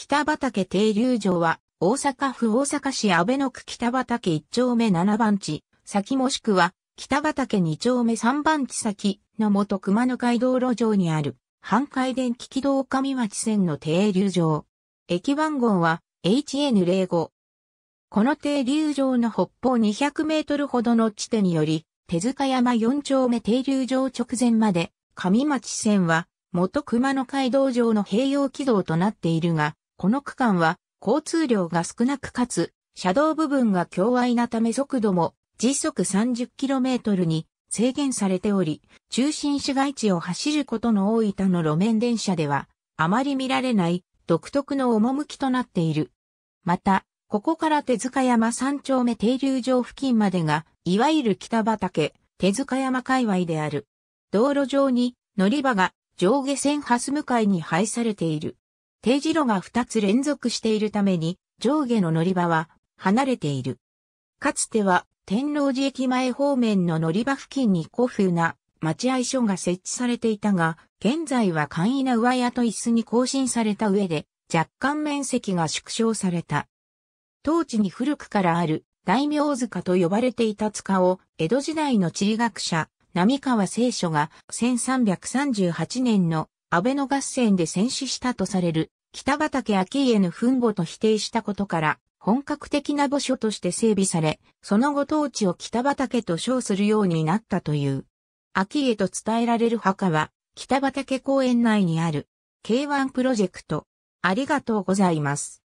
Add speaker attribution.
Speaker 1: 北畑停留場は、大阪府大阪市安倍野区北畑1丁目7番地、先もしくは、北畑2丁目3番地先の元熊野街道路上にある、半海電気軌道上町線の停留場。駅番号は HN05。この停留場の北方200メートルほどの地点により、手塚山4丁目停留場直前まで、上町線は元熊野街道上の併用軌道となっているが、この区間は交通量が少なくかつ、車道部分が強矮なため速度も時速 30km に制限されており、中心市街地を走ることの多い他の路面電車では、あまり見られない独特の趣となっている。また、ここから手塚山三丁目停留場付近までが、いわゆる北畑、手塚山界隈である。道路上に乗り場が上下線ハス向かいに配されている。丁字路が2つ連続しているために、上下の乗り場は離れている。かつては、天王寺駅前方面の乗り場付近に古風な待合所が設置されていたが、現在は簡易な上屋と椅子に更新された上で、若干面積が縮小された。当地に古くからある大名塚と呼ばれていた塚を、江戸時代の地理学者、並川聖書が1338年の安倍の合戦で戦死したとされる北畠顕家の墳墓と否定したことから、本格的な墓所として整備され、その後当地を北畠と称するようになったという。秋家と伝えられる墓は、北畠公園内にある、K1 プロジェクト。ありが
Speaker 2: とうございます。